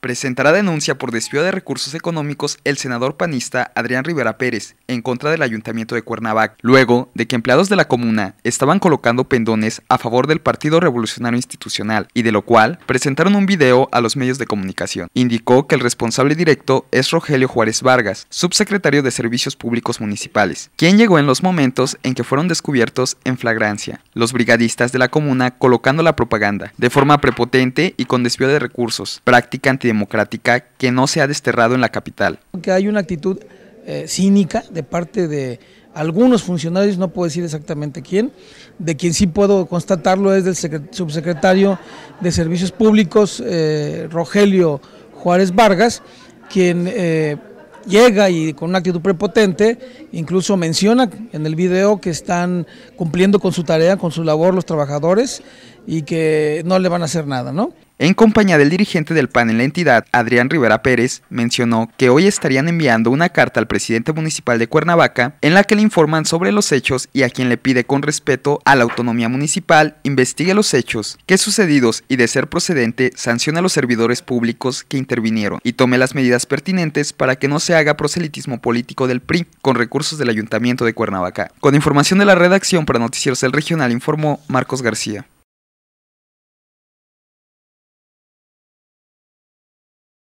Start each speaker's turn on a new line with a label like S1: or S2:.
S1: Presentará denuncia por desvío de recursos económicos el senador panista Adrián Rivera
S2: Pérez en contra del ayuntamiento de Cuernavac, luego de que empleados de la comuna estaban colocando pendones a favor del Partido Revolucionario Institucional y de lo cual presentaron un video a los medios de comunicación. Indicó que el responsable directo es Rogelio Juárez Vargas, subsecretario de Servicios Públicos Municipales, quien llegó en los momentos en que fueron descubiertos en flagrancia los brigadistas de la comuna colocando la propaganda de forma prepotente y con desvío de recursos, práctica anti democrática que no se ha desterrado en la capital.
S1: Que hay una actitud eh, cínica de parte de algunos funcionarios, no puedo decir exactamente quién, de quien sí puedo constatarlo es del subsecretario de Servicios Públicos, eh, Rogelio Juárez Vargas, quien eh, llega y con una actitud prepotente, incluso menciona en el video que están cumpliendo con su tarea, con su labor los trabajadores y que no le van a hacer nada, ¿no?
S2: en compañía del dirigente del PAN en la entidad, Adrián Rivera Pérez, mencionó que hoy estarían enviando una carta al presidente municipal de Cuernavaca en la que le informan sobre los hechos y a quien le pide con respeto a la autonomía municipal investigue los hechos que sucedidos y de ser procedente sancione a los servidores públicos que intervinieron y tome las medidas pertinentes para que no se haga proselitismo político del PRI con recursos del ayuntamiento de Cuernavaca. Con información de la redacción para Noticieros El Regional informó
S1: Marcos García.